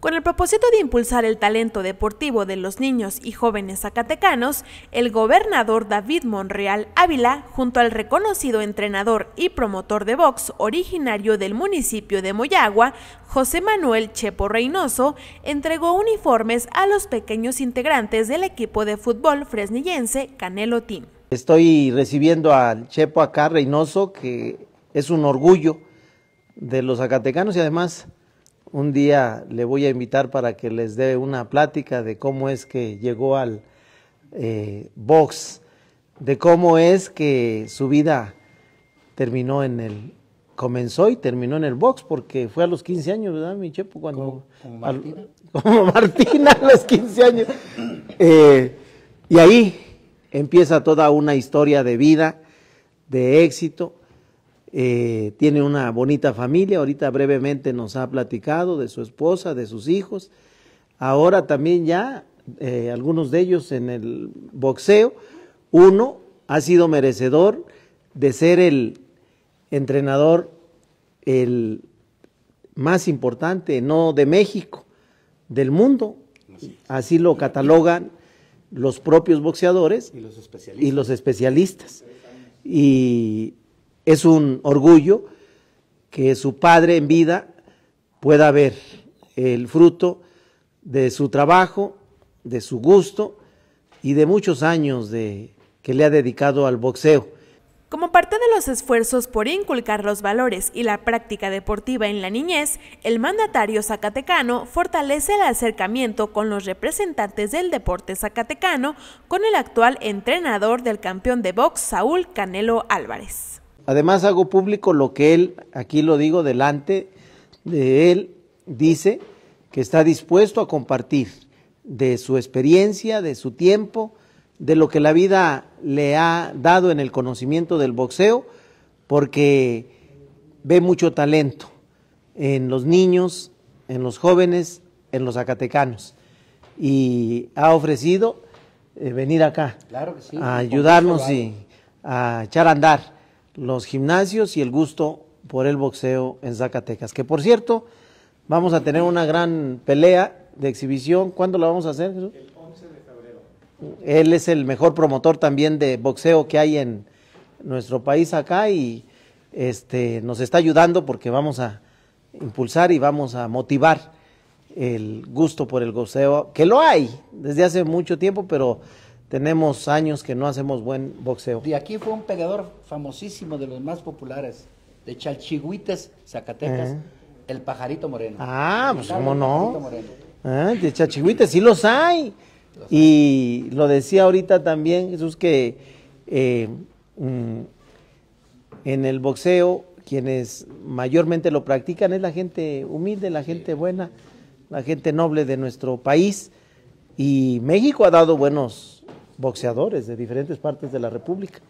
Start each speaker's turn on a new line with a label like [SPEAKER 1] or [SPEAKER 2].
[SPEAKER 1] Con el propósito de impulsar el talento deportivo de los niños y jóvenes zacatecanos, el gobernador David Monreal Ávila, junto al reconocido entrenador y promotor de box originario del municipio de Moyagua, José Manuel Chepo Reynoso, entregó uniformes a los pequeños integrantes del equipo de fútbol fresnillense Canelo Team.
[SPEAKER 2] Estoy recibiendo al Chepo acá, Reynoso, que es un orgullo de los zacatecanos y además un día le voy a invitar para que les dé una plática de cómo es que llegó al eh, box, de cómo es que su vida terminó en el, comenzó y terminó en el box, porque fue a los 15 años, ¿verdad, mi Cuando, como, Martina. a los 15 años. Eh, y ahí empieza toda una historia de vida, de éxito, eh, tiene una bonita familia, ahorita brevemente nos ha platicado de su esposa, de sus hijos, ahora también ya eh, algunos de ellos en el boxeo, uno ha sido merecedor de ser el entrenador el más importante, no de México, del mundo, así lo catalogan los propios boxeadores y los especialistas. Y, los especialistas. y es un orgullo que su padre en vida pueda ver el fruto de su trabajo, de su gusto y de muchos años de, que le ha dedicado al boxeo.
[SPEAKER 1] Como parte de los esfuerzos por inculcar los valores y la práctica deportiva en la niñez, el mandatario zacatecano fortalece el acercamiento con los representantes del deporte zacatecano con el actual entrenador del campeón de box Saúl Canelo Álvarez.
[SPEAKER 2] Además hago público lo que él, aquí lo digo delante de él, dice que está dispuesto a compartir de su experiencia, de su tiempo, de lo que la vida le ha dado en el conocimiento del boxeo, porque ve mucho talento en los niños, en los jóvenes, en los zacatecanos. Y ha ofrecido eh, venir acá a ayudarnos y a echar a andar los gimnasios y el gusto por el boxeo en Zacatecas. Que por cierto, vamos a tener una gran pelea de exhibición. ¿Cuándo la vamos a hacer, Jesús? El 11 de febrero. Él es el mejor promotor también de boxeo que hay en nuestro país acá y este, nos está ayudando porque vamos a impulsar y vamos a motivar el gusto por el boxeo, que lo hay desde hace mucho tiempo, pero tenemos años que no hacemos buen boxeo. De aquí fue un pegador famosísimo de los más populares, de Chalchihuites, Zacatecas, eh. el Pajarito Moreno. Ah, pues cómo no. Eh, de Chalchihuites, sí los hay. y lo decía ahorita también, Jesús, que eh, mm, en el boxeo quienes mayormente lo practican es la gente humilde, la gente buena, la gente noble de nuestro país. Y México ha dado buenos boxeadores de diferentes partes de la República.